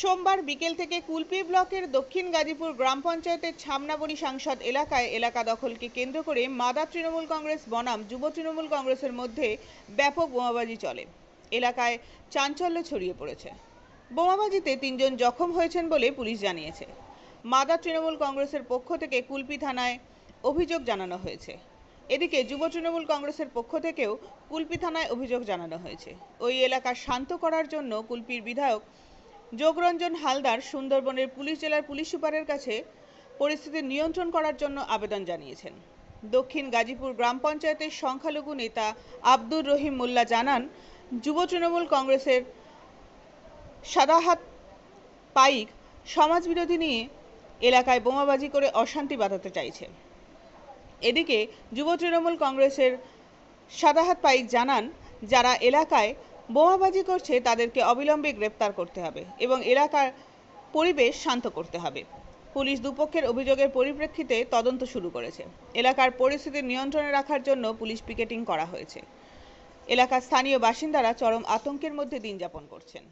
সোমবার বিকেল থেকে কুলপি ব্লকের দক্ষিণ গাজীপুর গ্রাম পঞ্চায়েতের ছামনাবনি সাংসদ এলাকায় এলাকা দখলকে কেন্দ্র করে মাদা তৃণমূল কংগ্রেস বনাম যুব তৃণমূল কংগ্রেসের মধ্যে ব্যাপক বোমাবাজি চলে এলাকায় চাঞ্চল্য ছড়িয়ে পড়েছে বোমাবাজিতে তিনজন জখম হয়েছেন বলে পুলিশ জানিয়েছে মাদা তৃণমূল কংগ্রেসের পক্ষ থেকে কুলপি থানায় অভিযোগ জানানো হয়েছে এদিকে যুব তৃণমূল কংগ্রেসের পক্ষ থেকেও কুলপি থানায় অভিযোগ জানানো হয়েছে ওই এলাকা শান্ত করার জন্য কুলপির বিধায়ক যোগরঞ্জন হালদার সুন্দরবনের পুলিশ জেলার পুলিশ সুপারের কাছে পরিস্থিতি নিয়ন্ত্রণ করার জন্য আবেদন জানিয়েছেন দক্ষিণ গাজীপুর গ্রাম পঞ্চায়েতের সংখ্যালঘু নেতা আব্দুর রহিম মোল্লা জানান যুব তৃণমূল কংগ্রেসের সাদাহাত পাইক সমাজবিরোধী নিয়ে এলাকায় বোমাবাজি করে অশান্তি বাঁধাতে চাইছে এদিকে যুব তৃণমূল কংগ্রেসের সাদাহাত পাইক জানান যারা এলাকায় বোমাবাজি করছে তাদেরকে অবিলম্বে গ্রেপ্তার করতে হবে এবং এলাকার পরিবেশ শান্ত করতে হবে পুলিশ দুপক্ষের অভিযোগের পরিপ্রেক্ষিতে তদন্ত শুরু করেছে এলাকার পরিস্থিতি নিয়ন্ত্রণে রাখার জন্য পুলিশ পিকেটিং করা হয়েছে এলাকার স্থানীয় বাসিন্দারা চরম আতঙ্কের মধ্যে দিন যাপন করছেন